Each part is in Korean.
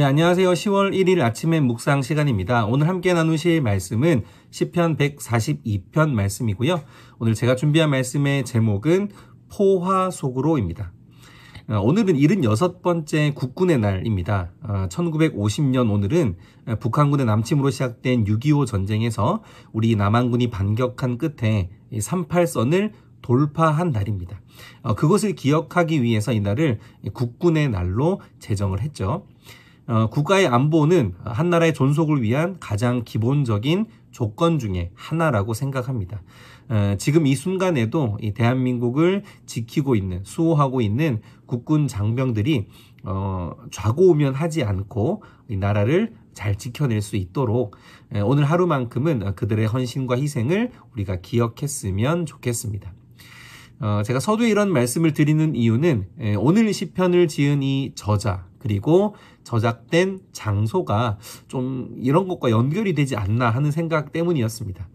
네, 안녕하세요. 10월 1일 아침의 묵상 시간입니다. 오늘 함께 나누실 말씀은 10편 142편 말씀이고요. 오늘 제가 준비한 말씀의 제목은 포화 속으로입니다. 어, 오늘은 76번째 국군의 날입니다. 1950년 어, 오늘은 어, 북한군의 남침으로 시작된 6.25 전쟁에서 우리 남한군이 반격한 끝에 38선을 돌파한 날입니다. 그것을 기억하기 위해서 이날을 국군의 날로 제정을 했죠. 어, 국가의 안보는 한 나라의 존속을 위한 가장 기본적인 조건 중에 하나라고 생각합니다. 어, 지금 이 순간에도 이 대한민국을 지키고 있는 수호하고 있는 국군 장병들이 어, 좌고우면 하지 않고 이 나라를 잘 지켜낼 수 있도록 오늘 하루만큼은 그들의 헌신과 희생을 우리가 기억했으면 좋겠습니다. 어, 제가 서두에 이런 말씀을 드리는 이유는 에, 예, 오늘 시편을 지은 이 저자 그리고 저작된 장소가 좀 이런 것과 연결이 되지 않나 하는 생각 때문이었습니다.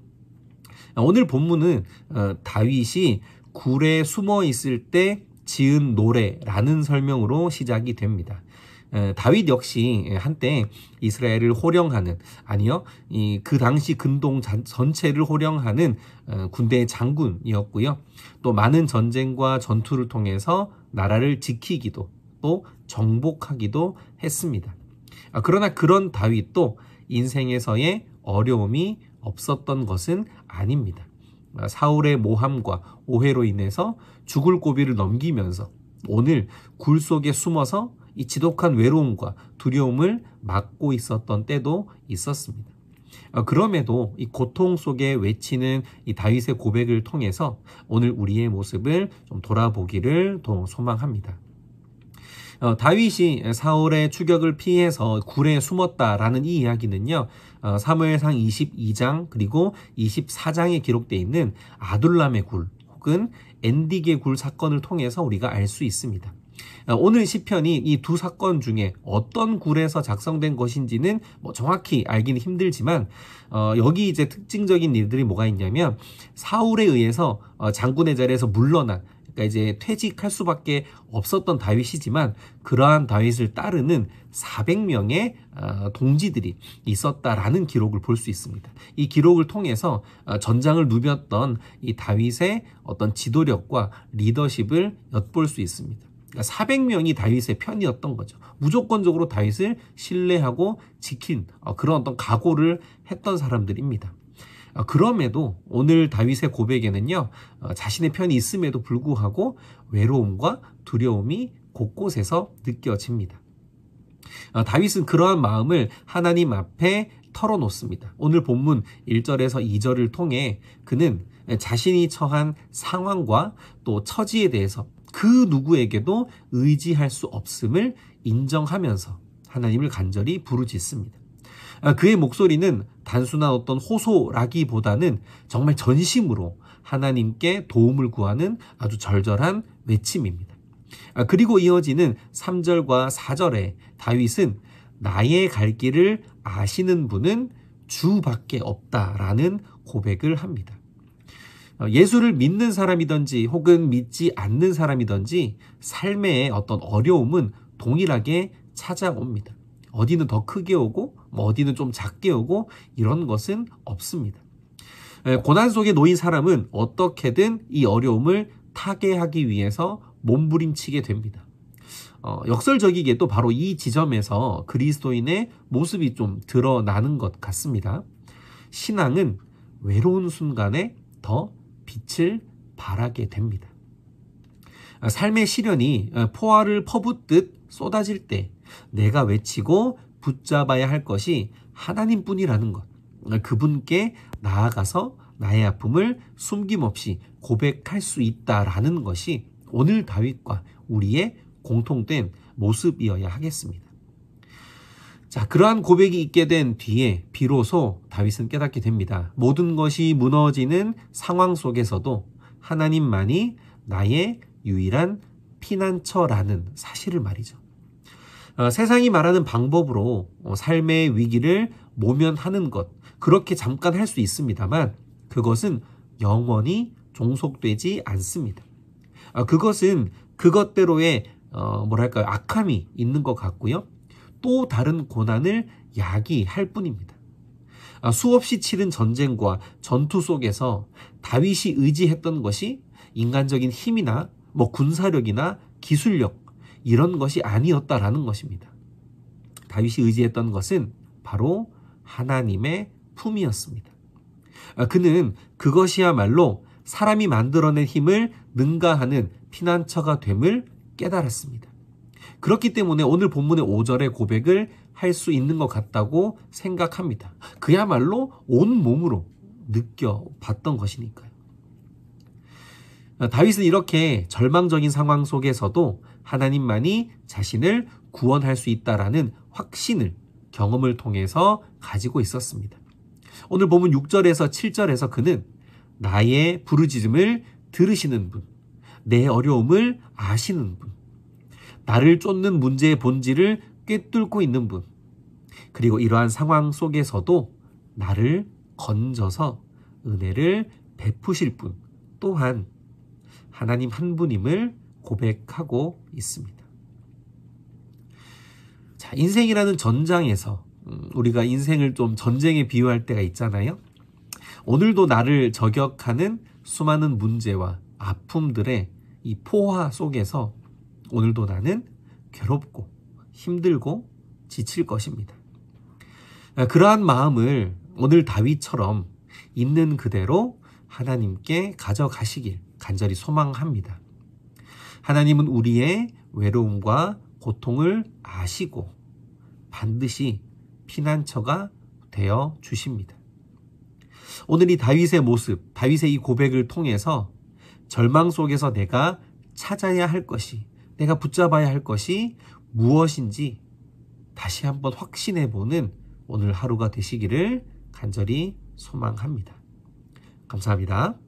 어, 오늘 본문은 어, 다윗이 굴에 숨어 있을 때 지은 노래라는 설명으로 시작이 됩니다. 다윗 역시 한때 이스라엘을 호령하는 아니요 이그 당시 근동 전체를 호령하는 어, 군대의 장군이었고요. 또 많은 전쟁과 전투를 통해서 나라를 지키기도 또 정복하기도 했습니다. 아, 그러나 그런 다윗도 인생에서의 어려움이 없었던 것은 아닙니다. 아, 사울의 모함과 오해로 인해서 죽을 고비를 넘기면서 오늘 굴 속에 숨어서 이 지독한 외로움과 두려움을 막고 있었던 때도 있었습니다. 어, 그럼에도 이 고통 속에 외치는 이 다윗의 고백을 통해서 오늘 우리의 모습을 좀 돌아보기를 소망합니다. 어, 다윗이 사울의 추격을 피해서 굴에 숨었다라는 이 이야기는요. 어, 사무엘상 22장 그리고 24장에 기록되어 있는 아둘람의 굴 혹은 엔딕의 굴 사건을 통해서 우리가 알 수 있습니다. 어, 오늘 시편이 이 두 사건 중에 어떤 굴에서 작성된 것인지는 뭐 정확히 알기는 힘들지만 어, 여기 이제 특징적인 일들이 뭐가 있냐면 사울에 의해서 어, 장군의 자리에서 물러난 그러니까 이제 퇴직할 수밖에 없었던 다윗이지만 그러한 다윗을 따르는 400명의 어, 동지들이 있었다라는 기록을 볼 수 있습니다. 이 기록을 통해서 어, 전장을 누볐던 이 다윗의 어떤 지도력과 리더십을 엿볼 수 있습니다. 그러니까 400명이 다윗의 편이었던 거죠. 무조건적으로 다윗을 신뢰하고 지킨 어, 그런 어떤 각오를 했던 사람들입니다. 어, 그럼에도 오늘 다윗의 고백에는요, 어, 자신의 편이 있음에도 불구하고 외로움과 두려움이 곳곳에서 느껴집니다. 다윗은 그러한 마음을 하나님 앞에 털어놓습니다. 오늘 본문 1절에서 2절을 통해 그는 자신이 처한 상황과 또 처지에 대해서 그 누구에게도 의지할 수 없음을 인정하면서 하나님을 간절히 부르짖습니다. 아, 그의 목소리는 단순한 어떤 호소라기보다는 정말 전심으로 하나님께 도움을 구하는 아주 절절한 외침입니다. 아, 그리고 이어지는 3절과 4절에 다윗은 나의 갈 길을 아시는 분은 주밖에 없다라는 고백을 합니다. 어, 예수를 믿는 사람이든지 혹은 믿지 않는 사람이든지 삶의 어떤 어려움은 동일하게 찾아옵니다. 어디는 더 크게 오고 뭐 어디는 좀 작게 오고 이런 것은 없습니다. 고난 속에 놓인 사람은 어떻게든 이 어려움을 타개하기 위해서 몸부림치게 됩니다. 어, 역설적이게 또 바로 이 지점에서 그리스도인의 모습이 좀 드러나는 것 같습니다. 신앙은 외로운 순간에 더 빛을 발하게 됩니다. 아, 삶의 시련이 아, 포화를 퍼붓듯 쏟아질 때 내가 외치고 붙잡아야 할 것이 하나님뿐이라는 것. 아, 그분께 나아가서 나의 아픔을 숨김없이 고백할 수 있다라는 것이 오늘 다윗과 우리의 공통된 모습이어야 하겠습니다. 자, 그러한 고백이 있게 된 뒤에 비로소 다윗은 깨닫게 됩니다. 모든 것이 무너지는 상황 속에서도 하나님만이 나의 유일한 피난처라는 사실을 말이죠. 어, 세상이 말하는 방법으로 어, 삶의 위기를 모면하는 것, 그렇게 잠깐 할 수 있습니다만 그것은 영원히 종속되지 않습니다. 어, 그것은 그것대로의 어, 뭐랄까요 악함이 있는 것 같고요. 또 다른 고난을 야기할 뿐입니다. 아, 수없이 치른 전쟁과 전투 속에서 다윗이 의지했던 것이 인간적인 힘이나 뭐 군사력이나 기술력 이런 것이 아니었다라는 것입니다. 다윗이 의지했던 것은 바로 하나님의 품이었습니다. 아, 그는 그것이야말로 사람이 만들어낸 힘을 능가하는 피난처가 됨을 깨달았습니다. 그렇기 때문에 오늘 본문의 5절의 고백을 할 수 있는 것 같다고 생각합니다. 그야말로 온 몸으로 느껴봤던 것이니까요. 다윗은 이렇게 절망적인 상황 속에서도 하나님만이 자신을 구원할 수 있다라는 확신을 경험을 통해서 가지고 있었습니다. 오늘 보면 6절에서 7절에서 그는 나의 부르짖음을 들으시는 분, 내 어려움을 아시는 분, 나를 쫓는 문제의 본질을 꿰뚫고 있는 분. 그리고 이러한 상황 속에서도 나를 건져서 은혜를 베푸실 분 또한 하나님 한 분임을 고백하고 있습니다. 자, 인생이라는 전장에서 음, 우리가 인생을 좀 전쟁에 비유할 때가 있잖아요. 오늘도 나를 저격하는 수많은 문제와 아픔들의 이 포화 속에서 오늘도 나는 괴롭고 힘들고 지칠 것입니다. 아, 그러한 마음을 오늘 다윗처럼 있는 그대로 하나님께 가져가시길 간절히 소망합니다. 하나님은 우리의 외로움과 고통을 아시고 반드시 피난처가 되어 주십니다. 오늘 이 다윗의 모습, 다윗의 이 고백을 통해서 절망 속에서 내가 찾아야 할 것이 내가 붙잡아야 할 것이 무엇인지 다시 한번 확신해 보는 오늘 하루가 되시기를 간절히 소망합니다. 감사합니다.